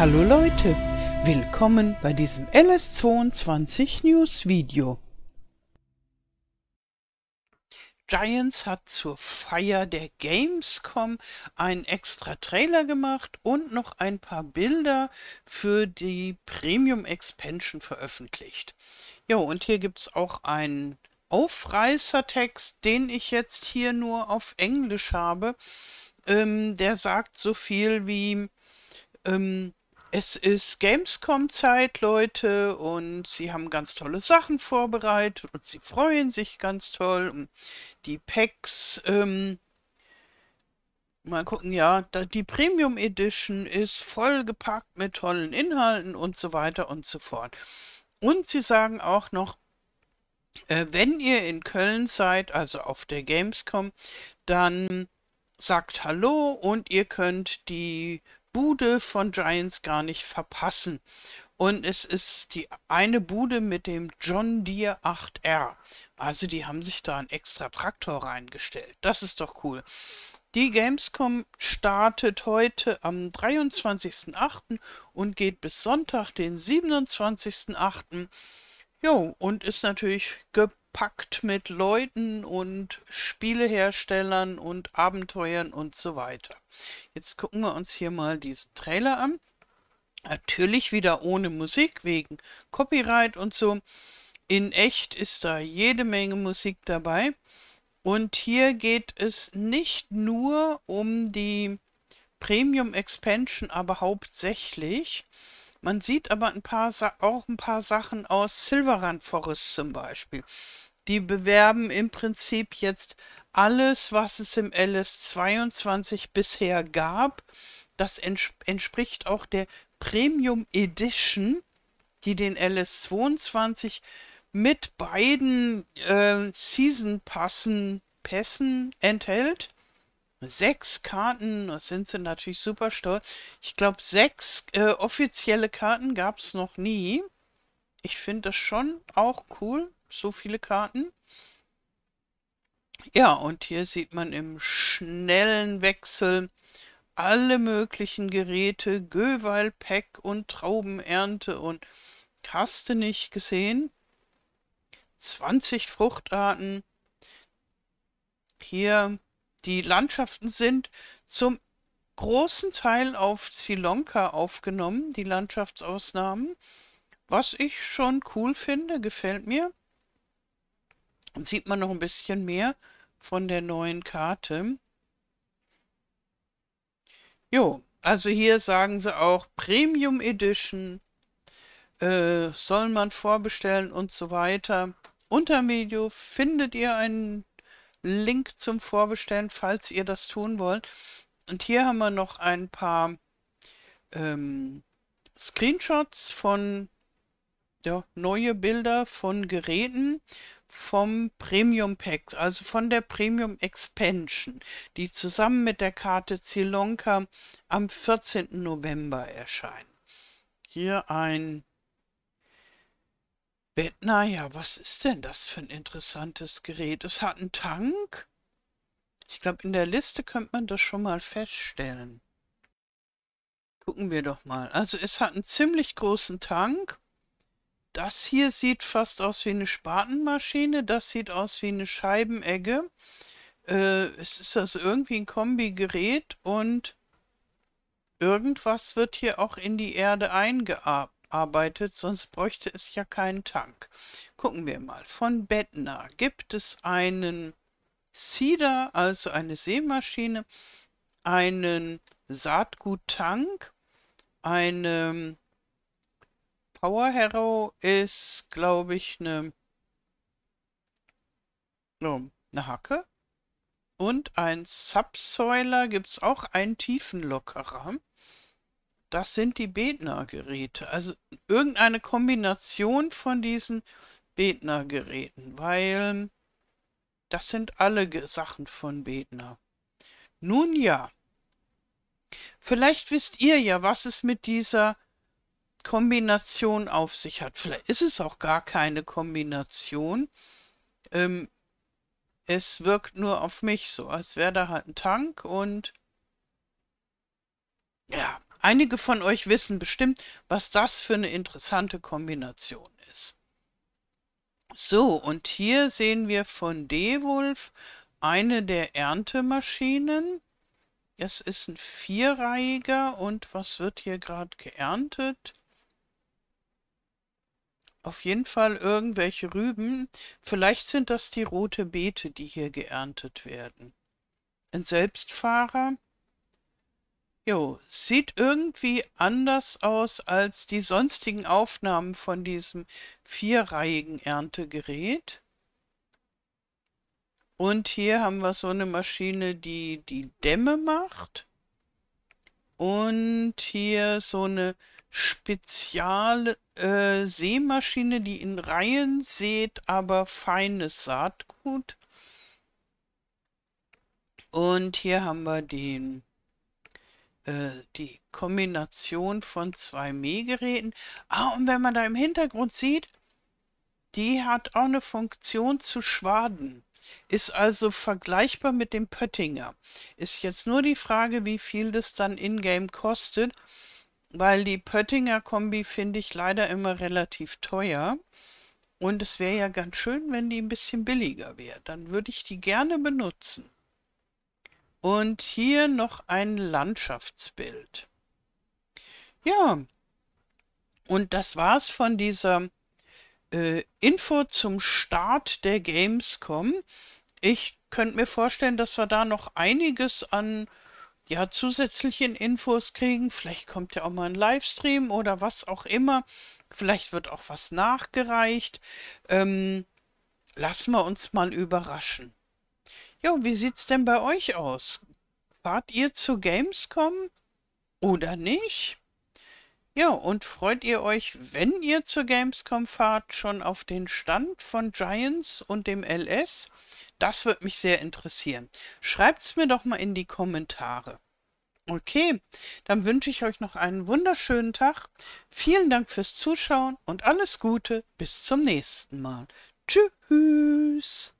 Hallo Leute, willkommen bei diesem LS22 News Video. Giants hat zur Feier der Gamescom einen extra Trailer gemacht und noch ein paar Bilder für die Premium Expansion veröffentlicht. Jo, und hier gibt es auch einen Aufreißertext, den ich jetzt hier nur auf Englisch habe. Ähm, der sagt so viel wie ähm, es ist Gamescom-Zeit, Leute, und sie haben ganz tolle Sachen vorbereitet und sie freuen sich ganz toll. Die Packs, ähm, mal gucken, ja, die Premium Edition ist vollgepackt mit tollen Inhalten und so weiter und so fort. Und sie sagen auch noch, äh, wenn ihr in Köln seid, also auf der Gamescom, dann sagt Hallo und ihr könnt die Bude von Giants gar nicht verpassen. Und es ist die eine Bude mit dem John Deere 8R. Also die haben sich da einen extra Traktor reingestellt. Das ist doch cool. Die Gamescom startet heute am 23.08. und geht bis Sonntag, den 27.08. Jo, und ist natürlich Pakt mit Leuten und Spieleherstellern und Abenteuern und so weiter. Jetzt gucken wir uns hier mal diesen Trailer an. Natürlich wieder ohne Musik wegen Copyright und so. In echt ist da jede Menge Musik dabei. Und hier geht es nicht nur um die Premium Expansion, aber hauptsächlich. Man sieht aber ein paar auch ein paar Sachen aus Silverrand Forest zum Beispiel. Die bewerben im Prinzip jetzt alles, was es im LS22 bisher gab. Das ents entspricht auch der Premium Edition, die den LS22 mit beiden äh, Season-Passen Pässen enthält sechs Karten, das sind sie natürlich super stolz. Ich glaube, sechs äh, offizielle Karten gab es noch nie. Ich finde das schon auch cool, so viele Karten. Ja, und hier sieht man im schnellen Wechsel alle möglichen Geräte, Göweil, Pack und Traubenernte und hast du nicht gesehen? 20 Fruchtarten. Hier die Landschaften sind zum großen Teil auf Zilonka aufgenommen, die Landschaftsausnahmen, was ich schon cool finde, gefällt mir. Dann sieht man noch ein bisschen mehr von der neuen Karte. Jo, also hier sagen sie auch Premium Edition, äh, soll man vorbestellen und so weiter. Unter dem Video findet ihr einen Link zum Vorbestellen, falls ihr das tun wollt. Und hier haben wir noch ein paar ähm, Screenshots von ja, neue Bilder von Geräten vom Premium Pack, also von der Premium Expansion, die zusammen mit der Karte Zilonka am 14. November erscheint. Hier ein naja, was ist denn das für ein interessantes Gerät? Es hat einen Tank? Ich glaube, in der Liste könnte man das schon mal feststellen. Gucken wir doch mal. Also es hat einen ziemlich großen Tank. Das hier sieht fast aus wie eine Spatenmaschine. Das sieht aus wie eine Scheibenegge. Äh, es ist also irgendwie ein Kombigerät und irgendwas wird hier auch in die Erde eingeabt arbeitet, sonst bräuchte es ja keinen Tank. Gucken wir mal. Von Bettner gibt es einen Seeder, also eine Seemaschine, einen Saatguttank, eine Power Harrow ist, glaube ich, eine, oh, eine Hacke. Und ein Subsoiler gibt es auch einen Tiefenlockerer das sind die Betnergeräte. Also irgendeine Kombination von diesen Betnergeräten, weil das sind alle Sachen von Betner. Nun ja, vielleicht wisst ihr ja, was es mit dieser Kombination auf sich hat. Vielleicht ist es auch gar keine Kombination. Ähm, es wirkt nur auf mich so, als wäre da halt ein Tank und ja, Einige von euch wissen bestimmt, was das für eine interessante Kombination ist. So, und hier sehen wir von Dewulf eine der Erntemaschinen. Es ist ein vierreihiger und was wird hier gerade geerntet? Auf jeden Fall irgendwelche Rüben. Vielleicht sind das die rote Beete, die hier geerntet werden. Ein Selbstfahrer. Jo, sieht irgendwie anders aus als die sonstigen Aufnahmen von diesem vierreihigen Erntegerät. Und hier haben wir so eine Maschine, die die Dämme macht. Und hier so eine spezielle äh, Seemaschine, die in Reihen sät, aber feines Saatgut. Und hier haben wir den äh, die Kombination von zwei Mähgeräten. Ah, und wenn man da im Hintergrund sieht, die hat auch eine Funktion zu schwaden. Ist also vergleichbar mit dem Pöttinger. Ist jetzt nur die Frage, wie viel das dann in-game kostet, weil die Pöttinger-Kombi finde ich leider immer relativ teuer. Und es wäre ja ganz schön, wenn die ein bisschen billiger wäre. Dann würde ich die gerne benutzen. Und hier noch ein Landschaftsbild. Ja, und das war's von dieser äh, Info zum Start der Gamescom. Ich könnte mir vorstellen, dass wir da noch einiges an ja, zusätzlichen Infos kriegen. Vielleicht kommt ja auch mal ein Livestream oder was auch immer. Vielleicht wird auch was nachgereicht. Ähm, lassen wir uns mal überraschen. Jo, wie sieht's denn bei euch aus? Fahrt ihr zu Gamescom oder nicht? Ja, und freut ihr euch, wenn ihr zur Gamescom fahrt, schon auf den Stand von Giants und dem LS? Das wird mich sehr interessieren. Schreibt's mir doch mal in die Kommentare. Okay, dann wünsche ich euch noch einen wunderschönen Tag. Vielen Dank fürs Zuschauen und alles Gute. Bis zum nächsten Mal. Tschüss.